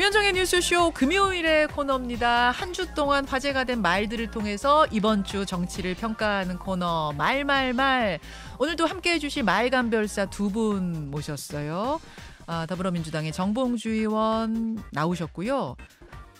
변정의 뉴스쇼 금요일의 코너입니다. 한 주 동안 화제가 된 말들을 통해서 이번 주 정치를 평가하는 코너 말말말. 오늘도 함께해 주실 말간별사 두 분 모셨어요. 아, 더불어민주당의 정봉주 의원 나오셨고요.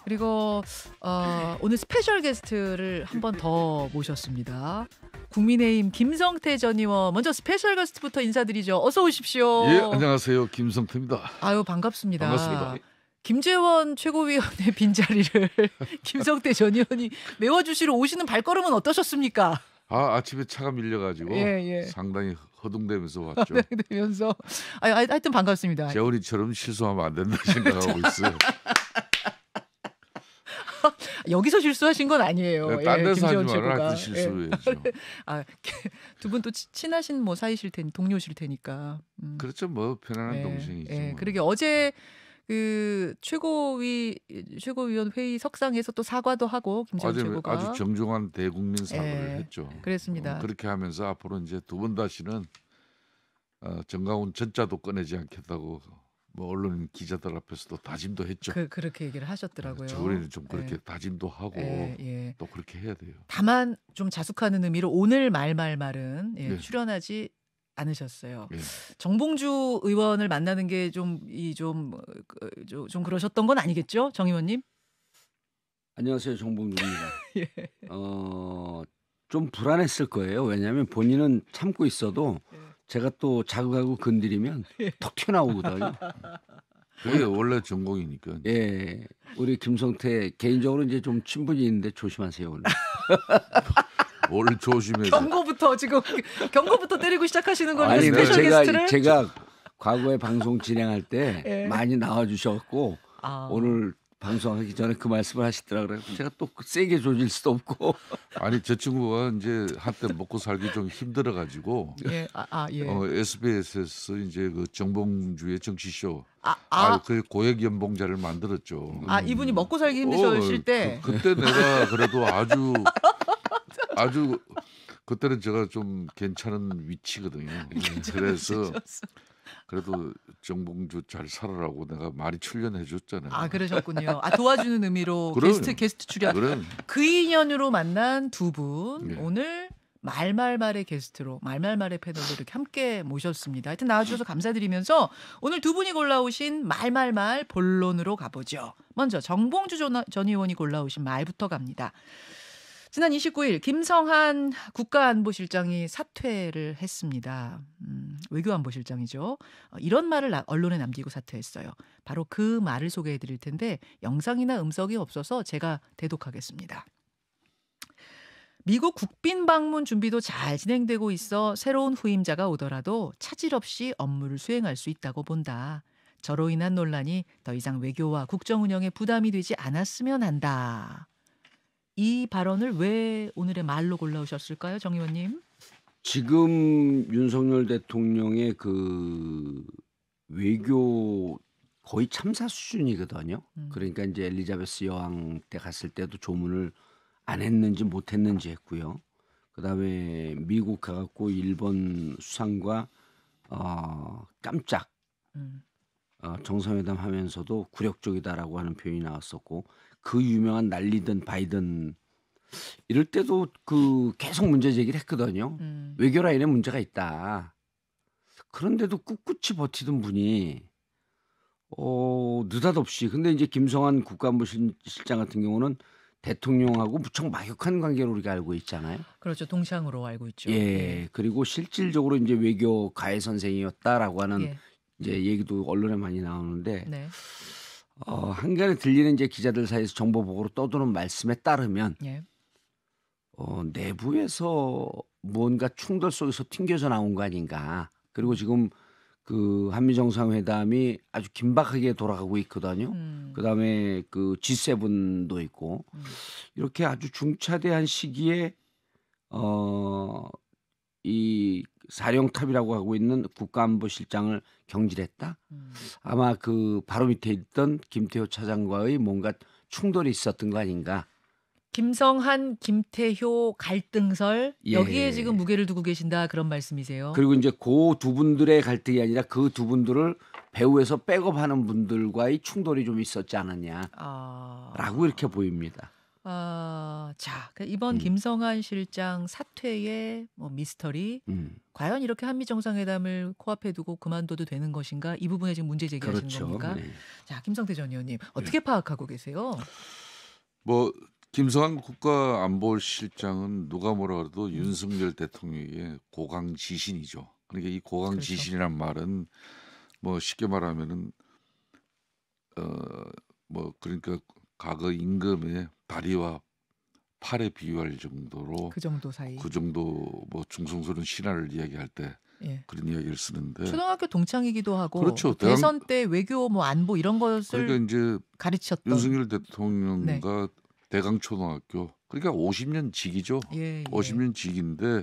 그리고 어, 오늘 스페셜 게스트를 한 번 더 모셨습니다. 국민의힘 김성태 전 의원 먼저 스페셜 게스트부터 인사드리죠. 어서 오십시오. 예, 안녕하세요. 김성태입니다. 아유, 반갑습니다. 반갑습니다. 김재원 최고위원의 빈자리를 김성태 전 의원이 메워주시러 오시는 발걸음은 어떠셨습니까? 아 아침에 차가 밀려가지고 예, 예. 상당히 허둥대면서 왔죠. 허둥대면서 아, 하여튼 반갑습니다. 재원이처럼 실수하면 안 된다 생각하고 있어요. 여기서 실수하신 건 아니에요. 네, 딴 예, 데서 하지 말라 실수해죠 두 분 또 친하신 뭐 사이실 테니 동료실 테니까. 음. 그렇죠. 뭐 편안한 예, 동생이죠. 예. 뭐. 그러게 어제 그 최고위 최고위원 회의 석상에서 또 사과도 하고 김정은 아주, 최고가 아주 정중한 대국민 사과를 예, 했죠. 그랬습니다. 어, 그렇게 하면서 앞으로 이제 두 번 다시는 어, 정가훈 전자도 꺼내지 않겠다고 뭐 언론 기자들 앞에서도 다짐도 했죠. 그, 그 렇게 얘기를 하셨더라고요. 예, 저번는좀 그렇게 예. 다짐도 하고 예, 예. 또 그렇게 해야 돼요. 다만 좀 자숙하는 의미로 오늘 말 말 말은 예, 네. 출연하지 않으셨어요. 예. 정봉주 의원을 만나는 게 좀 이좀좀 그, 좀, 그러셨던 건 아니겠죠, 정 의원님? 안녕하세요, 정봉주입니다. 예. 어, 좀 불안했을 거예요. 왜냐하면 본인은 참고 있어도 예. 제가 또 자극하고 건드리면 예. 턱 튀어나오거든요. 그게 원래 전공이니까. 예. 우리 김성태 개인적으로 이제 좀 친분이 있는데 조심하세요 오늘. 뭘 조심해서. 경고부터 지금 경고부터 때리고 시작하시는 거예요. 아니, 스페셜 제가, 게스트를? 제가 과거에 방송 진행할 때 예. 많이 나와주셨고 아. 오늘 방송하기 전에 그 말씀을 하시더라고요. 제가 또 세게 조질 수도 없고. 아니 제 친구가 이제 한때 먹고 살기 좀 힘들어 가지고. 예, 아, 아, 예. 어, SBS에서 이제 그 정봉주의 정치쇼. 아, 아. 아, 그 고액 연봉자를 만들었죠. 아, 이분이 먹고 살기 음. 힘드셨을 어, 때. 그, 그때 내가 그래도 아주 아주 그때는 제가 좀 괜찮은 위치거든요. 예, 그래서 그래도 정봉주 잘 살아라고 내가 많이 출연해 줬잖아요. 아 그러셨군요. 아 도와주는 의미로 그럼, 게스트 게스트 출연. 그럼. 그 인연으로 만난 두분 네. 예. 오늘 말말말의 게스트로 말말말의 패널로 이렇게 함께 모셨습니다. 하여튼 나와주셔서 감사드리면서 오늘 두 분이 골라오신 말말말 본론으로 가보죠. 먼저 정봉주 전, 전 의원이 골라오신 말부터 갑니다. 지난 29일 김성한 국가안보실장이 사퇴를 했습니다. 음, 외교안보실장이죠. 어, 이런 말을 언론에 남기고 사퇴했어요. 바로 그 말을 소개해 드릴 텐데 영상이나 음성이 없어서 제가 대독하겠습니다. 미국 국빈 방문 준비도 잘 진행되고 있어 새로운 후임자가 오더라도 차질 없이 업무를 수행할 수 있다고 본다. 저로 인한 논란이 더 이상 외교와 국정 운영에 부담이 되지 않았으면 한다. 이 발언을 왜 오늘의 말로 골라오셨을까요, 정 의원님? 지금 윤석열 대통령의 그 외교 거의 참사 수준이거든요. 음. 그러니까 이제 엘리자베스 여왕 때 갔을 때도 조문을 안 했는지 못 했는지 했고요. 그다음에 미국 가갖고 일본 수상과 어, 깜짝 음. 어, 정상회담 하면서도 굴욕적이다라고 하는 표현이 나왔었고 그 유명한 날리든 바이든 이럴 때도 그 계속 문제 제기를 했거든요. 음. 외교 라인에 문제가 있다. 그런데도 꿋꿋이 버티던 분이 어 느닷없이 근데 이제 김성한 국가안보실장 같은 경우는 대통령하고 무척 막역한 관계로 우리가 알고 있잖아요. 그렇죠. 동창으로 알고 있죠. 예. 예. 그리고 실질적으로 이제 외교 가해 선생이었다라고 하는 예. 이제 얘기도 언론에 많이 나오는데 네. 어, 한간에 들리는 이제 기자들 사이에서 정보 보고로 떠도는 말씀에 따르면 예. 어, 내부에서 뭔가 충돌 속에서 튕겨져 나온 거 아닌가. 그리고 지금 그 한미 정상회담이 아주 긴박하게 돌아가고 있거든요. 음. 그다음에 그 G7도 있고 음. 이렇게 아주 중차대한 시기에 어 이 사령탑이라고 하고 있는 국가안보실장을 경질했다. 음. 아마 그 바로 밑에 있던 김태호 차장과의 뭔가 충돌이 있었던 거 아닌가. 김성한, 김태효 갈등설 예. 여기에 지금 무게를 두고 계신다 그런 말씀이세요. 그리고 이제 고두 분들의 갈등이 아니라 그 두 분들을 배우에서 백업하는 분들과의 충돌이 좀 있었지 않았냐라고 아... 이렇게 보입니다. 아, 자, 그 이번 음. 김성한 실장 사퇴의 뭐 미스터리. 음. 과연 이렇게 한미 정상회담을 코앞에 두고 그만둬도 되는 것인가? 이 부분에 지금 문제 제기하시는 그렇죠. 겁니까? 네. 자, 김성태 전 의원님, 네. 어떻게 네. 파악하고 계세요? 뭐 김성한 국가안보실장은 누가 뭐라 그래도 음. 윤석열 대통령의 고강 지신이죠. 그러니까 이 고강 그렇죠. 지신이란 말은 뭐 쉽게 말하면은 어뭐 그러니까 과거 임금의 다리와 팔에 비유할 정도로 그 정도 사이 그 정도 뭐 중성소는 신화를 이야기할 때 예. 그런 이야기를 쓰는데 초등학교 동창이기도 하고 그렇죠. 대한, 대선 때 외교 뭐 안보 이런 것을 그러니까 이제 가르쳤던 윤석열 대통령과 네. 대강 초등학교 그러니까 50년 직이죠. 예, 예. 50년 직인데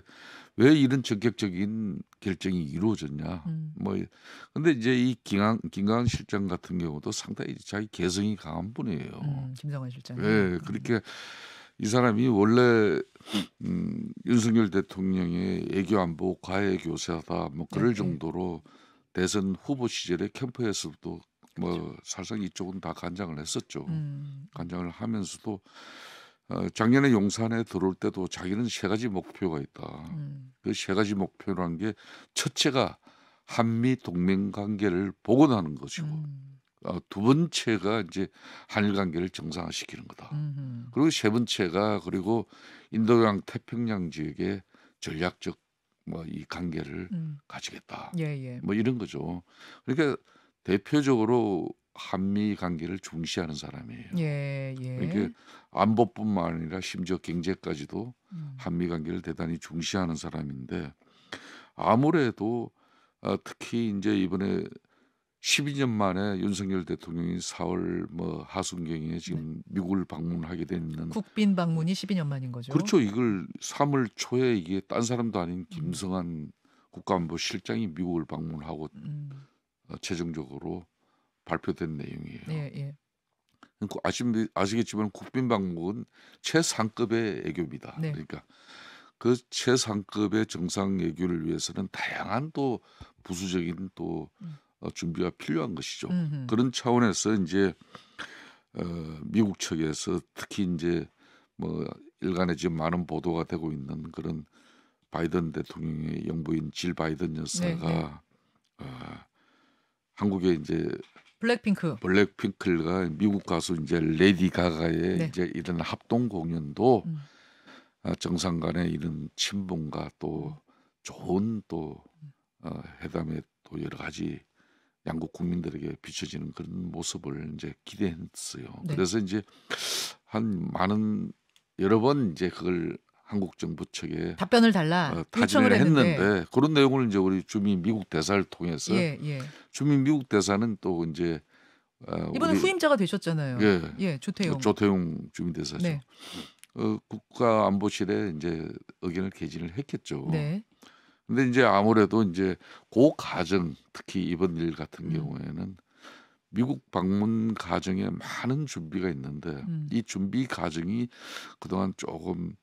왜 이런 전격적인 결정이 이루어졌냐. 음. 뭐 근데 이제 이 김강 김강 실장 같은 경우도 상당히 자기 개성이 강한 분이에요. 음, 김성환 실장. 예, 그렇게 이 사람이 원래 음, 윤석열 대통령의 애교 안보 과외 교사다 뭐 그럴 네, 네, 정도로 대선 후보 시절에 캠프에서도 뭐 그렇죠. 사실상 이쪽은 다 간장을 했었죠. 음. 간장을 하면서도 어, 작년에 용산에 들어올 때도 자기는 세 가지 목표가 있다. 음. 그세 가지 목표란 게 첫째가 한미 동맹 관계를 복원하는 것이고 음. 어, 두 번째가 이제 한일 관계를 정상화시키는 거다. 음흠. 그리고 세 번째가 그리고 인도양 태평양 지역의 전략적 뭐 이 관계를 음. 가지겠다. 예, 예. 뭐 이런 거죠. 그러니까 대표적으로 한미 관계를 중시하는 사람이에요. 예, 예. 그러니까 안보뿐만 아니라 심지어 경제까지도 음. 한미 관계를 대단히 중시하는 사람인데 아무래도 어, 특히 이제 이번에 12년 만에 윤석열 대통령이 4월 뭐 하순경에 네. 지금 네. 미국을 방문하게 되는 국빈 방문이 12년 만인 거죠. 그렇죠. 이걸 3월 초에 이게 딴 사람도 아닌 음. 김성한 음. 국가안보실장이 미국을 방문하고 음. 어, 최종적으로 발표된 내용이에요. 예, 예. 그러니까 아시, 겠지만국빈방문 최상급의 애교입니다. 네. 그러니까 그 최상급의 정상 애교를 위해서는 다양한 또 부수적인 또 음. 어, 준비가 필요한 것이죠. 음흠. 그런 차원에서 이제 어, 미국 측에서 특히 이제 뭐 일간에 지금 많은 보도가 되고 있는 그런 바이든 대통령의 영부인 질 바이든 여사가 네, 네. 어, 한국에 이제 블랙핑크. 블랙핑크가 미국 가수 이제 레디 가가의 네. 이제 이런 합동 공연도 음. 아, 정상 간의 이런 친분과 또 음. 좋은 또 어, 회담에 또 여러 가지 양국 국민들에게 비춰지는 그런 모습을 이제 기대했어요. 네. 그래서 이제 한 많은 여러 번 이제 그걸 한국 정부 측에 답변을 달라 어, 요청을 했는데. 했는데. 그런 내용을 이제 우리 주민 미국 대사를 통해서 예, 예. 주민 미국 대사는 또 이제 어, 이번에 우리, 후임자가 되셨잖아요. 예, 예 조태용 그 조태용 주민 대사죠. 네. 어, 국가안보실에 이제 의견을 개진을 했겠죠. 네. 근데 이제 아무래도 이제 고 가정 특히 이번 일 같은 음. 경우에는 미국 방문 가정에 많은 준비가 있는데 음. 이 준비 가정이 그동안 조금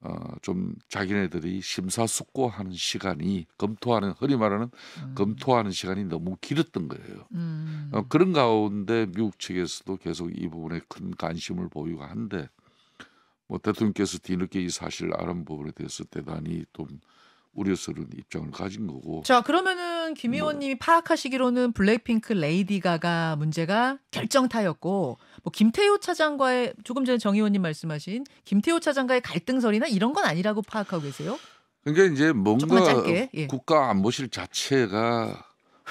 어, 좀 자기네들이 심사숙고하는 시간이 검토하는 흔히 말하는 음. 검토하는 시간이 너무 길었던 거예요. 음. 어, 그런 가운데 미국 측에서도 계속 이 부분에 큰 관심을 보이고 한데 뭐 대통령께서 뒤늦게 이 사실을 아는 부분에 대해서 대단히 좀 우려스러운 입장을 가진 거고. 자 그러면은 일단 김 의원님이 파악하시기로는 블랙핑크 레이디 가가 문제가 결정타였고 뭐 김태호 차장과의 조금 전에 정 의원님 말씀하신 김태호 차장과의 갈등설이나 이런 건 아니라고 파악하고 계세요? 그러니까 이제 뭔가 예. 국가 안보실 자체가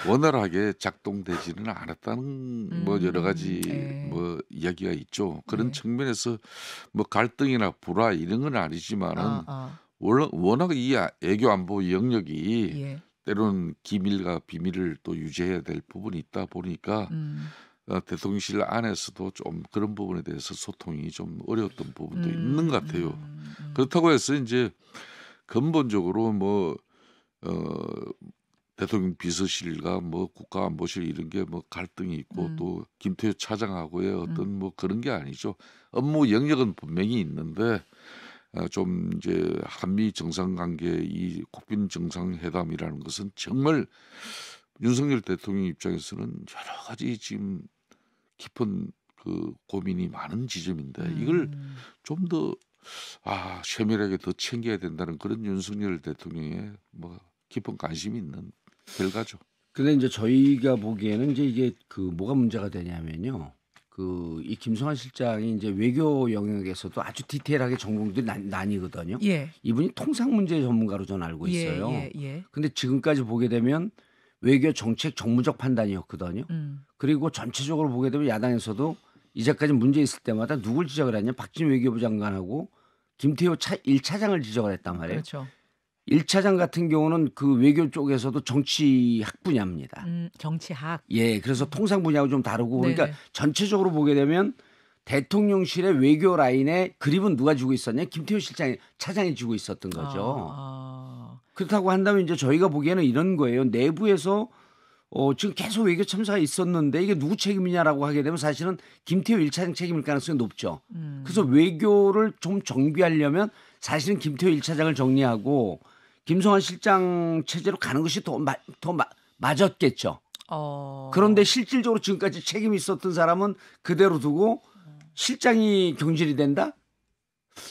원활하게 작동되지는 않았다는 뭐 음, 뭐 여러 가지 네. 뭐 이야기가 있죠. 그런 네. 측면에서 뭐 갈등이나 불화 이런 건 아니지만은 아, 아. 워낙 이 아, 애교 안보 영역이 예. 때로는 기밀과 비밀을 또 유지해야 될 부분이 있다 보니까 음. 어, 대통령실 안에서도 좀 그런 부분에 대해서 소통이 좀 어려웠던 부분도 음. 있는 것 같아요. 음. 음. 그렇다고 해서 이제 근본적으로 뭐 어, 대통령 비서실과 뭐 국가안보실 이런 게 뭐 갈등이 있고 음. 또 김태효 차장하고의 어떤 음. 뭐 그런 게 아니죠. 업무 영역은 분명히 있는데 어, 좀 이제 한미 정상관계 이 국빈 정상회담이라는 것은 정말 윤석열 대통령 입장에서는 여러 가지 지금 깊은 그 고민이 많은 지점인데 음. 이걸 좀 더 아, 세밀하게 더 챙겨야 된다는 그런 윤석열 대통령의 뭐 깊은 관심이 있는 결과죠. 근데 이제 저희가 보기에는 이제 이게 그 뭐가 문제가 되냐면요. 그이 김성환 실장이 이제 외교 영역에서도 아주 디테일하게 전공들이 난, 이거든요 예. 이분이 통상 문제 전문가로 저는 알고 예, 있어요. 예, 예. 근데 지금까지 보게 되면 외교 정책 정무적 판단이었거든요. 음. 그리고 전체적으로 보게 되면 야당에서도 이제까지 문제 있을 때마다 누굴 지적을 했냐? 박진 외교부 장관하고 김태호 차 1차장을 지적을 했단 말이에요. 그렇죠. 1차장 같은 경우는 그 외교 쪽에서도 정치학 분야입니다. 음, 정치학. 예, 그래서 통상 분야하고 좀 다르고 네, 그러니까 네. 전체적으로 보게 되면 대통령실의 외교 라인의 그립은 누가 주고 있었냐? 김태우 실장이 차장이 주고 있었던 거죠. 아, 아. 그렇다고 한다면 이제 저희가 보기에는 이런 거예요. 내부에서 어, 지금 계속 외교 참사가 있었는데 이게 누구 책임이냐라고 하게 되면 사실은 김태우 1차장 책임일 가능성이 높죠. 음. 그래서 외교를 좀 정비하려면 사실은 김태우 1차장을 정리하고 김성환 실장 체제로 가는 것이 더, 마, 더 마, 맞았겠죠. 어... 그런데 실질적으로 지금까지 책임이 있었던 사람은 그대로 두고 실장이 경질이 된다?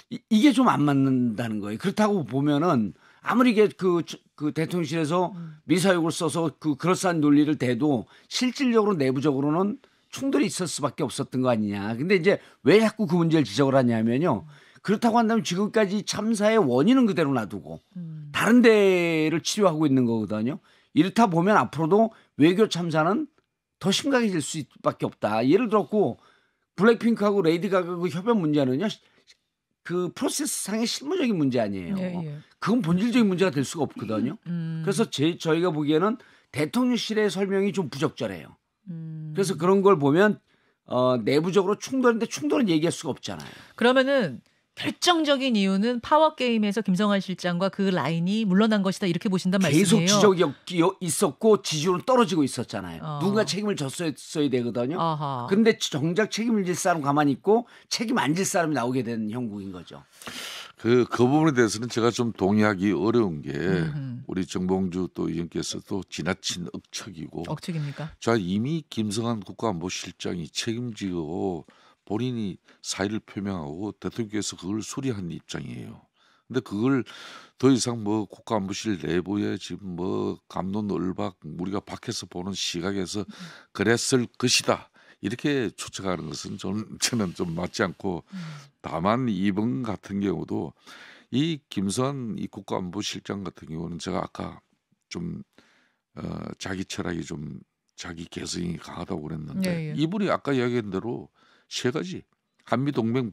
이, 이게 좀 안 맞는다는 거예요. 그렇다고 보면은 아무리 그, 그 대통령실에서 미사역을 써서 그 그럴싸한 논리를 대도 실질적으로 내부적으로는 충돌이 있을 수밖에 없었던 거 아니냐. 근데 이제 왜 자꾸 그 문제를 지적을 하냐면요. 그렇다고 한다면 지금까지 참사의 원인은 그대로 놔두고 음. 다른 데를 치료하고 있는 거거든요. 이렇다 보면 앞으로도 외교 참사는 더 심각해질 수밖에 없다. 예를 들었고 블랙핑크하고 레이디 가가 그 협연 문제는요. 그 프로세스상의 실무적인 문제 아니에요. 예, 예. 그건 본질적인 문제가 될 수가 없거든요. 음. 그래서 제, 저희가 보기에는 대통령실의 설명이 좀 부적절해요. 음. 그래서 그런 걸 보면 어, 내부적으로 충돌인데 충돌은 얘기할 수가 없잖아요. 그러면은 결정적인 이유는 파워 게임에서 김성환 실장과 그 라인이 물러난 것이다 이렇게 보신단 계속 말씀이에요. 계속 지적이 있었고 지지율은 떨어지고 있었잖아요. 어. 누가 책임을 졌어야 되거든요. 어허. 데 정작 책임을 질 사람 가만히 있고 책임 안 질 사람이 나오게 된 형국인 거죠. 그, 그 부분에 대해서는 제가 좀 동의하기 어려운 게 우리 정봉주 또 의원께서도 지나친 억척이고 억척입니까? 자 이미 김성환 국가안보실장이 책임지고 본인이 사의를 표명하고 대통령께서 그걸 수리한 입장이에요. 근데 그걸 더 이상 뭐 국가안보실 내부에 지금 뭐 감론 을박 우리가 밖에서 보는 시각에서 그랬을 것이다 이렇게 추측하는 것은 좀 저는 좀 맞지 않고 음. 다만 이번 같은 경우도 이 김선 이 국가안보실장 같은 경우는 제가 아까 좀 어, 자기 철학이 좀 자기 개성이 강하다고 그랬는데 예, 예. 이분이 아까 이야기한 대로 세 가지 한미 동맹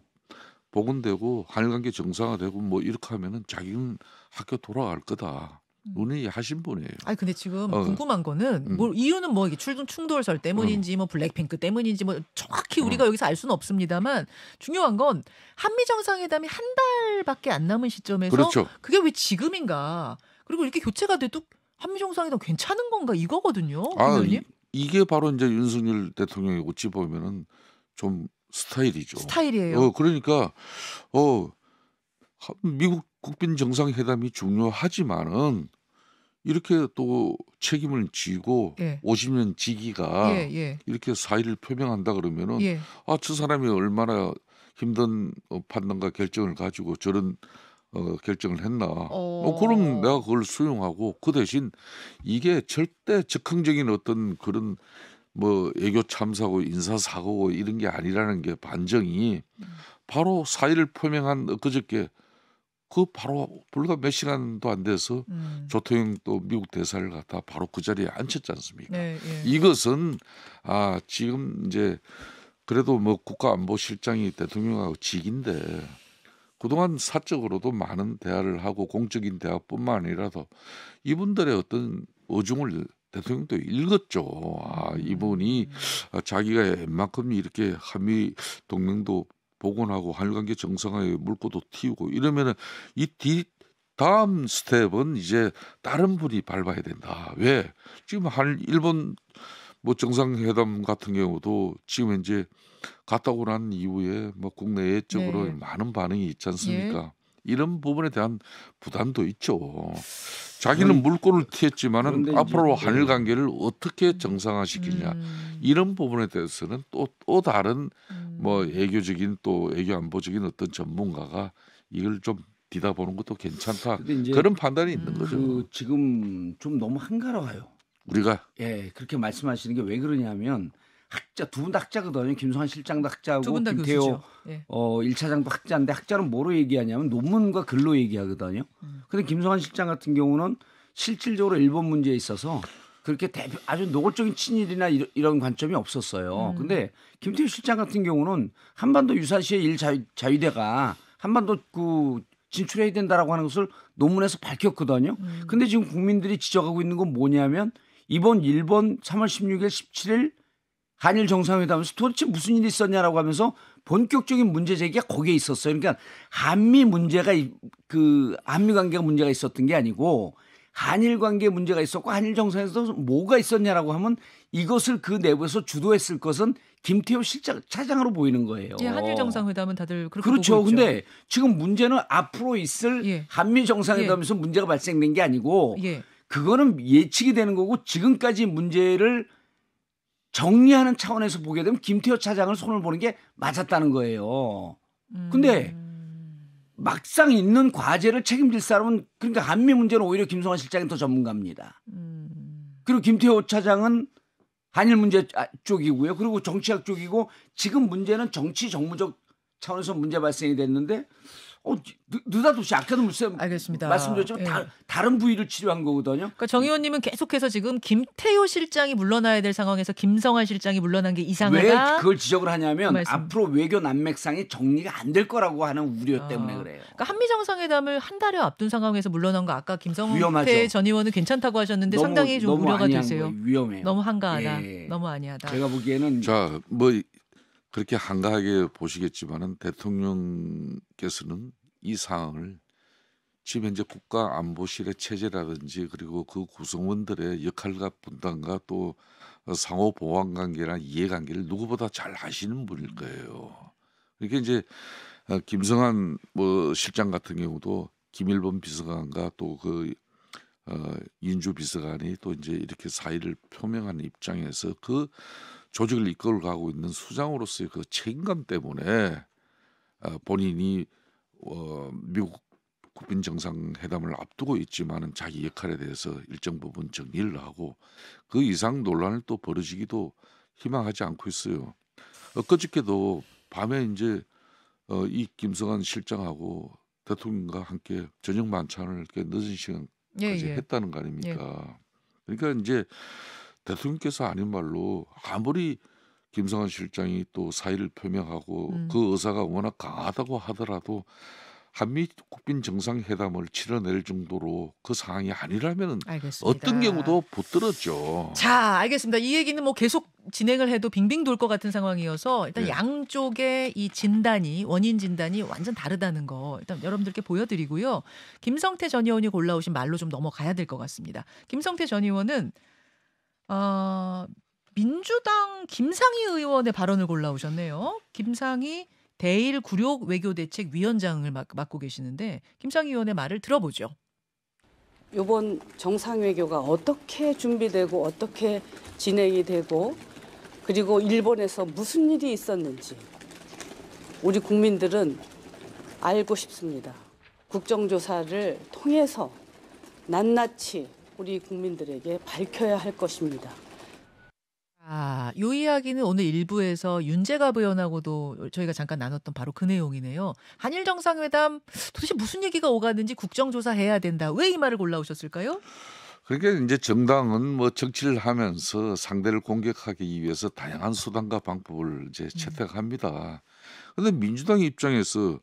복원되고 한일 관계 정상화되고 뭐 이렇게 하면은 자기는 학교 돌아갈 거다. 눈이 음. 하신 분이에요. 아니 근데 지금 어. 궁금한 거는 음. 뭐 이유는 뭐 이게 출근 충돌설 때문인지 음. 뭐 블랙핑크 때문인지 뭐 정확히 음. 우리가 음. 여기서 알 수는 없습니다만 중요한 건 한미 정상회담이 한 달밖에 안 남은 시점에서 그렇죠. 그게 왜 지금인가? 그리고 이렇게 교체가 돼도 한미 정상회담 괜찮은 건가 이거거든요. 아, 이, 이게 바로 이제 윤석열 대통령이 어찌 보면은 좀 스타일이죠. 스타일이에요. 어, 그러니까 어 미국 국빈 정상회담이 중요하지만은 이렇게 또 책임을 지고 예. 50년 지기가 예, 예. 이렇게 사의를 표명한다 그러면은 예. 아저 사람이 얼마나 힘든 어, 판단과 결정을 가지고 저런 어, 결정을 했나. 어... 어, 그럼 내가 그걸 수용하고 그 대신 이게 절대 적흥적인 어떤 그런 뭐 애교 참사고 인사 사고고 이런 게 아니라는 게 반정이 음. 바로 사의를 표명한 그저께 그 바로 불과 몇 시간도 안 돼서 음. 조태용 또 미국 대사를 갖다 바로 그 자리에 앉혔지 않습니까? 네, 예. 이것은 아 지금 이제 그래도 뭐 국가안보실장이 대통령하고 직인데 그동안 사적으로도 많은 대화를 하고 공적인 대화뿐만 아니라도 이분들의 어떤 어중을 대통령도 읽었죠. 아 이분이 음. 아, 자기가 웬만큼 이렇게 한미 동맹도 복원하고 한일 관계 정상화에 물꼬도 튀우고 이러면은 이뒤 다음 스텝은 이제 다른 분이 밟아야 된다. 왜 지금 한 일본 뭐 정상회담 같은 경우도 지금 이제 갔다 오고 난 이후에 뭐 국내 외적으로 네. 많은 반응이 있지 않습니까? 예. 이런 부분에 대한 부담도 있죠. 자기는 물꼬를 튀었지만은 앞으로 이제, 한일 네. 관계를 어떻게 정상화시키냐 음. 이런 부분에 대해서는 또또 또 다른 뭐 음. 뭐 애교적인 또 애교 안보적인 어떤 전문가가 이걸 좀 뒤다보는 것도 괜찮다 그런 판단이 음. 있는 그 거죠. 그 지금 좀 너무 한가로워요. 우리가 예 그렇게 말씀하시는 게 왜 그러냐면 학자 두분 다 학자거든요. 김성환 실장도 학자고 김태호 예. 어 1차장도 학자인데 학자는 뭐로 얘기하냐면 논문과 글로 얘기하거든요. 음. 근데 김성환 실장 같은 경우는 실질적으로 일본 문제에 있어서 그렇게 대표, 아주 노골적인 친일이나 이런, 이런 관점이 없었어요. 음. 근데 김태우 실장 같은 경우는 한반도 유사시의 일 자위, 자위대가 한반도 그 진출해야 된다라고 하는 것을 논문에서 밝혔거든요. 음. 근데 지금 국민들이 지적하고 있는 건 뭐냐면 이번 일본 3월 16일, 17일 한일 정상회담에서 도대체 무슨 일이 있었냐라고 하면서 본격적인 문제 제기가 거기에 있었어요. 그러니까 한미 문제가 그 한미 관계가 문제가 있었던 게 아니고 한일 관계 문제가 있었고 한일 정상에서 뭐가 있었냐라고 하면 이것을 그 내부에서 주도했을 것은 김태호 실장 차장으로 보이는 거예요. 예, 한일 정상회담은 다들 그렇게 그렇죠. 보고 있죠. 근데 지금 문제는 앞으로 있을 예. 한미 정상회담에서 예. 문제가 발생된 게 아니고 예. 그거는 예측이 되는 거고 지금까지 문제를 정리하는 차원에서 보게 되면 김태호 차장을 손을 보는 게 맞았다는 거예요. 근데 음... 막상 있는 과제를 책임질 사람은 그러니까 한미 문제는 오히려 김성환 실장이 더 전문가입니다. 음... 그리고 김태호 차장은 한일 문제 아, 쪽이고요. 그리고 정치학 쪽이고 지금 문제는 정치 정무적 차원에서 문제 발생이 됐는데 어, 느닷없이 아까도 물쌤 알겠습니다. 말씀드렸지만 예. 다, 다른 부위를 치료한 거거든요. 그러니까 정 의원님은 계속해서 지금 김태효 실장이 물러나야 될 상황에서 김성환 실장이 물러난 게 이상하다. 왜 그걸 지적을 하냐면 그 앞으로 외교 난맥상이 정리가 안 될 거라고 하는 우려 아. 때문에 아. 그래요. 그러니까 한미 정상회담을 한 달여 앞둔 상황에서 물러난 거 아까 김성태 전 의원은 괜찮다고 하셨는데 너무, 상당히 좀 우려가 되세요. 위험해. 너무 한가하다. 예. 너무 아니하다. 제가 보기에는 자뭐 그렇게 한가하게 보시겠지만은 대통령께서는 이상황을 지금 현재 국가 안보실의 체제라든지 그리고 그 구성원들의 역할과 분담과 또 상호 보완 관계나 이해 관계를 누구보다 잘 아시는 분일 거예요. 그러니까 이제 어, 김성한 뭐 실장 같은 경우도 김일범 비서관과 또그 어, 인주 비서관이 또 이제 이렇게 사의를 표명하 입장에서 그 조직을 이끌어가고 있는 수장으로서의 그 책임감 때문에 어, 본인이 어, 미국 국빈 정상회담을 앞두고 있지만은 자기 역할에 대해서 일정 부분 정리를 하고 그 이상 논란을 또 벌어지기도 희망하지 않고 있어요. 어그저께도 밤에 이제 어, 이 김성한 실장하고 대통령과 함께 저녁 만찬을 이렇게 늦은 시간까지 예, 예. 했다는 거 아닙니까? 예. 그러니까 이제 대통령께서 아닌 말로 아무리 김성환 실장이 또 사의를 표명하고 음. 그 의사가 워낙 강하다고 하더라도 한미 국빈 정상회담을 치러낼 정도로 그 상황이 아니라면 알겠습니다. 어떤 경우도 붙들었죠. 자, 알겠습니다. 이 얘기는 뭐 계속 진행을 해도 빙빙 돌 것 같은 상황이어서 일단 네. 양쪽의 이 진단이 원인 진단이 완전 다르다는 거 일단 여러분들께 보여드리고요. 김성태 전 의원이 골라오신 말로 좀 넘어가야 될 것 같습니다. 김성태 전 의원은 아, 민주당 김상희 의원의 발언을 골라오셨네요. 김상희 대일 구력 외교대책 위원장을 맡고 계시는데 김상희 의원의 말을 들어보죠. 이번 정상외교가 어떻게 준비되고 어떻게 진행이 되고 그리고 일본에서 무슨 일이 있었는지 우리 국민들은 알고 싶습니다. 국정조사를 통해서 낱낱이 우리 국민들에게 밝혀야 할 것입니다. 아, 요 이야기는 오늘 일부에서 윤재가 부연하고도 저희가 잠깐 나눴던 바로 그 내용이네요. 한일 정상회담 도대체 무슨 얘기가 오가는지 국정조사 해야 된다. 왜 이 말을 골라오셨을까요? 그러니까 이제 정당은 뭐 정치를 하면서 상대를 공격하기 위해서 다양한 수단과 방법을 이제 채택합니다. 음. 근데 민주당 입장에서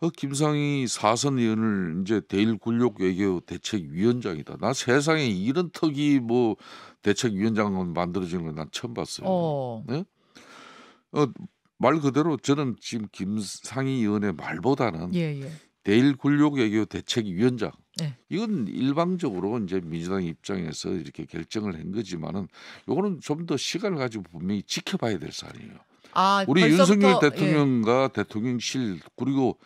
어, 김상희 사선 의원을 이제 대일 군력 외교 대책위원장이다. 나 세상에 이런 턱이 뭐 대책위원장 만들어지는 건난 처음 봤어요. 어. 네? 어, 말 그대로 저는 지금 김상희 의원의 말보다는 예, 예. 대일 군력 외교 대책위원장 네. 이건 일방적으로 이제 민주당 입장에서 이렇게 결정을 한 거지만은 요거는 좀 더 시간을 가지고 분명히 지켜봐야 될 사안이에요. 아, 우리 벌써부터, 윤석열 예. 대통령과 예. 대통령실 그리고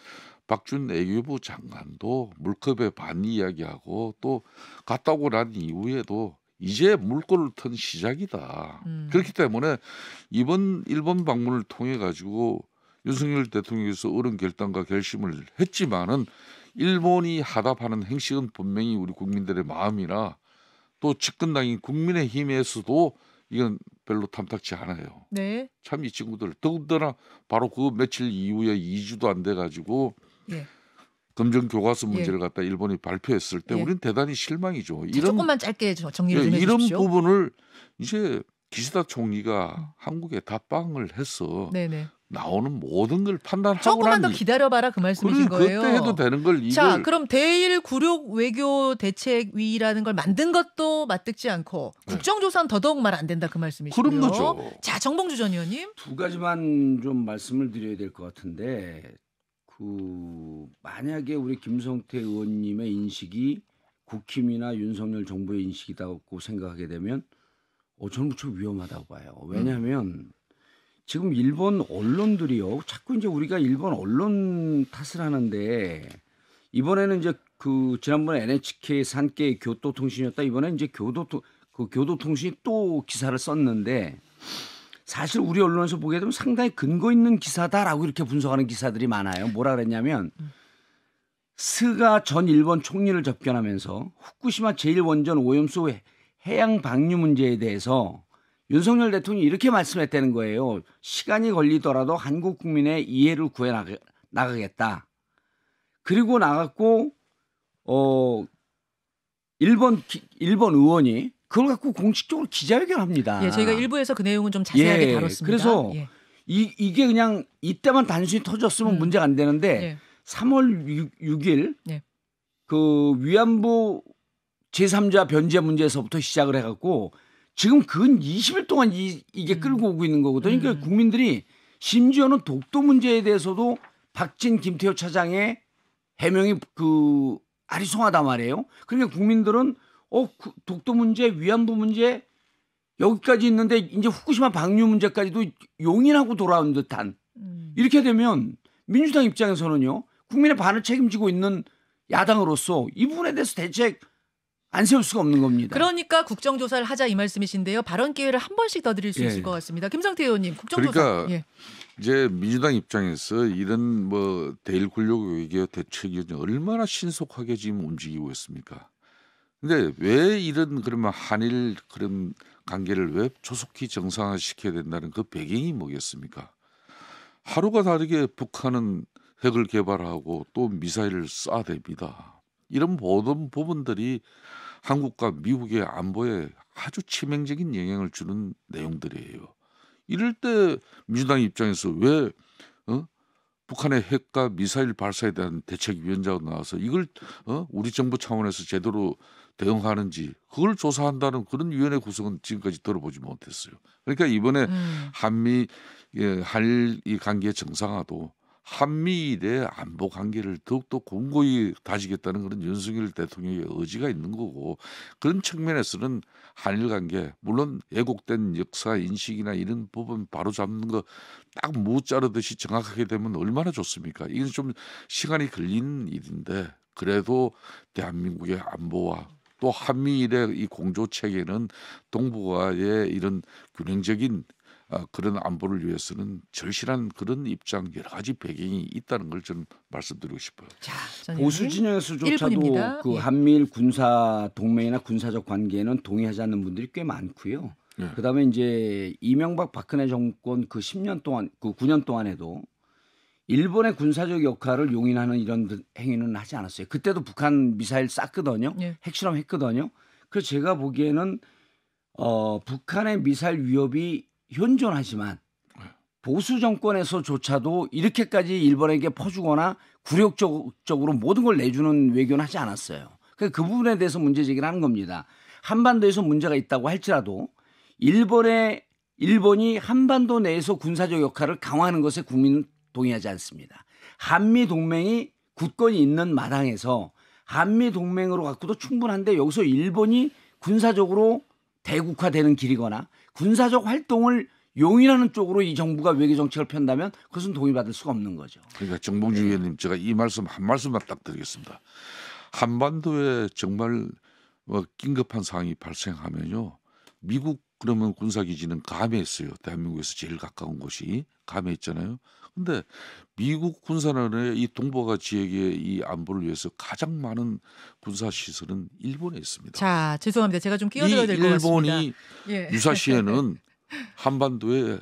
박준 외교부 장관도 물컵에 반 이야기하고 또 갔다 오고 난 이후에도 이제 물꼬를 턴 시작이다. 음. 그렇기 때문에 이번 일본 방문을 통해 가지고 윤석열 대통령께서 어른 결단과 결심을 했지만은 일본이 하답하는 행식은 분명히 우리 국민들의 마음이나 또 집권당인 국민의힘에서도 이건 별로 탐탁치 않아요. 네. 참 이 친구들 더군다나 바로 그 며칠 이후에 2주도 안 돼 가지고 예. 검정 교과서 예. 문제를 갖다 일본이 발표했을 때 예. 우리는 대단히 실망이죠. 이런 조금만 짧게 정리를 예, 좀 이런 부분을 이제 기시다 총리가 음. 한국에 답방을 해서 네네. 나오는 모든 걸 판단하고 조금만 더 기다려봐라 그 말씀이신 그래, 그러니까 거예요. 그때 해도 되는 걸 이걸 자 그럼 대일 구력 외교 대책위라는 걸 만든 것도 맞듣지 않고 네. 국정조사는 더더욱 말 안 된다 그 말씀이시고요. 그런 거죠. 그렇죠. 자 정봉주 전 의원님 두 가지만 좀 말씀을 드려야 될 것 같은데 그 만약에 우리 김성태 의원님의 인식이 국힘이나 윤석열 정부의 인식이다고 생각하게 되면 어 저는 무척 위험하다고 봐요. 왜냐하면 음. 지금 일본 언론들이요. 자꾸 이제 우리가 일본 언론 탓을 하는데 이번에는 이제 그 지난번에 NHK 산케 교토통신이었다. 이번에 이제 교도통 그 교도통신이 또 기사를 썼는데 사실 우리 언론에서 보게 되면 상당히 근거 있는 기사다라고 이렇게 분석하는 기사들이 많아요. 뭐라 그랬냐면 스가 전 일본 총리를 접견하면서 후쿠시마 제1원전 오염수 해양 방류 문제에 대해서 윤석열 대통령이 이렇게 말씀했다는 거예요. 시간이 걸리더라도 한국 국민의 이해를 구해 나가, 겠다 그리고 나갔고 어 1번 일본 의원이 그걸 갖고 공식적으로 기자회견합니다. 예, 저희가 일부에서 그 내용은 좀 자세하게 예, 다뤘습니다. 그래서 예. 이 이게 그냥 이때만 단순히 터졌으면 음. 문제가 안 되는데 예. 3월 6, 일그 예. 위안부 제3자 변제 문제에서부터 시작을 해갖고 지금 근 20일 동안 이, 이게 음. 끌고 오고 있는 거거든요. 그러니까 음. 국민들이 심지어는 독도 문제에 대해서도 박진 김태호 차장의 해명이 그 아리송하다 말이에요. 그러니까 국민들은 어 독도 문제, 위안부 문제 여기까지 있는데 이제 후쿠시마 방류 문제까지도 용인하고 돌아온 듯한 음. 이렇게 되면 민주당 입장에서는요 국민의 반을 책임지고 있는 야당으로서 이 부분에 대해서 대책 안 세울 수가 없는 겁니다. 그러니까 국정조사를 하자 이 말씀이신데요. 발언 기회를 한 번씩 더 드릴 수 예. 있을 것 예. 같습니다. 김상태 의원님, 국정조사. 그러니까 예. 이제 민주당 입장에서 이런 뭐 대일 굴욕 외교 대책이 얼마나 신속하게 지금 움직이고 있습니까? 근데 왜 이런 그러면 한일 그런 관계를 왜 조속히 정상화시켜야 된다는 그 배경이 뭐겠습니까? 하루가 다르게 북한은 핵을 개발하고 또 미사일을 쏴댑니다. 이런 모든 부분들이 한국과 미국의 안보에 아주 치명적인 영향을 주는 내용들이에요. 이럴 때 민주당 입장에서 왜 어? 북한의 핵과 미사일 발사에 대한 대책위원장으로 나와서 이걸 어? 우리 정부 차원에서 제대로 대응하는지 그걸 조사한다는 그런 위원회 구성은 지금까지 들어보지 못했어요. 그러니까 이번에 음. 한미 예, 한일 이 관계 정상화도 한미일의 안보 관계를 더욱더 공고히 다지겠다는 그런 윤석열 대통령의 의지가 있는 거고 그런 측면에서는 한일 관계 물론 애국된 역사 인식이나 이런 부분 바로 잡는 거 딱 무자르듯이 정확하게 되면 얼마나 좋습니까? 이건 좀 시간이 걸린 일인데 그래도 대한민국의 안보와 또 한미일의 이 공조 체계는 동북아의 이런 균형적인 아, 그런 안보를 위해서는 절실한 그런 입장 여러 가지 배경이 있다는 걸 좀 말씀드리고 싶어요. 자, 보수 진영에서조차도 그 예. 한미일 군사 동맹이나 군사적 관계에는 동의하지 않는 분들이 꽤 많고요. 네. 그다음에 이제 이명박 박근혜 정권 그 10년 동안 그 9년 동안에도 일본의 군사적 역할을 용인하는 이런 행위는 하지 않았어요. 그때도 북한 미사일 쐈거든요. 네. 핵실험 했거든요. 그래서 제가 보기에는 어 북한의 미사일 위협이 현존하지만 보수 정권에서조차도 이렇게까지 일본에게 퍼주거나 굴욕적으로 모든 걸 내주는 외교는 하지 않았어요. 그 부분에 대해서 문제 제기를 하는 겁니다. 한반도에서 문제가 있다고 할지라도 일본의 일본이 한반도 내에서 군사적 역할을 강화하는 것에 국민은 동의하지 않습니다. 한미 동맹이 굳건히 있는 마당에서 한미 동맹으로 갖고도 충분한데 여기서 일본이 군사적으로 대국화되는 길이거나 군사적 활동을 용인하는 쪽으로 이 정부가 외교 정책을 편다면 그것은 동의받을 수가 없는 거죠. 그러니까 정봉주 의원님 네. 제가 이 말씀 한 말씀만 딱 드리겠습니다. 한반도에 정말 뭐 긴급한 상황이 발생하면요. 미국 그러면 군사기지는 감에 있어요. 대한민국에서 제일 가까운 곳이 감에 있잖아요. 근데 미국 군사란의 이 동북아 지역의 이 안보를 위해서 가장 많은 군사 시설은 일본에 있습니다. 자, 죄송합니다. 제가 좀 끼어들어야 될 것 같습니다. 일본이 예. 유사시에는 한반도에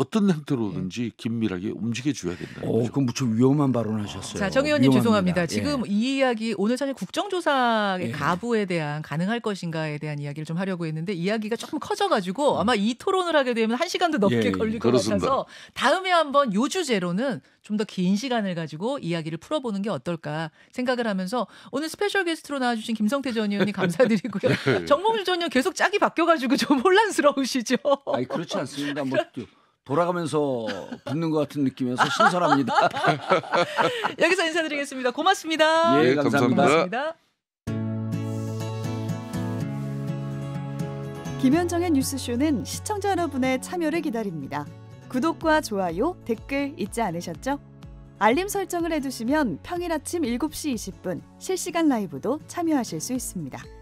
어떤 예. 형태로든지 예. 긴밀하게 움직여줘야 된다. 오, 어, 그건 무척 위험한 발언하셨어요. 자, 정 의원님 죄송합니다. 예. 지금 예. 이 이야기 오늘 사실 국정조사의 예. 가부에 대한 가능할 것인가에 대한 이야기를 좀 하려고 했는데 이야기가 조금 커져가지고 음. 아마 이 토론을 하게 되면 한 시간도 넘게 예, 걸릴 것 그렇습니다. 같아서 다음에 한번 요 주제로는 좀 더 긴 시간을 가지고 이야기를 풀어보는 게 어떨까 생각을 하면서 오늘 스페셜 게스트로 나와주신 김성태 전 의원님 감사드리고요. 정몽주전 의원 계속 짝이 바뀌어가지고 좀 혼란스러우시죠? 아니 그렇지 않습니다. 뭐 돌아가면서 붙는 것 같은 느낌에서 신선합니다. 여기서 인사드리겠습니다. 고맙습니다. 예, 네, 감사합니다. 고맙습니다. 김현정의 뉴스쇼는 시청자 여러분의 참여를 기다립니다. 구독과 좋아요, 댓글 잊지 않으셨죠? 알림 설정을 해두시면 평일 아침 7시 20분 실시간 라이브도 참여하실 수 있습니다.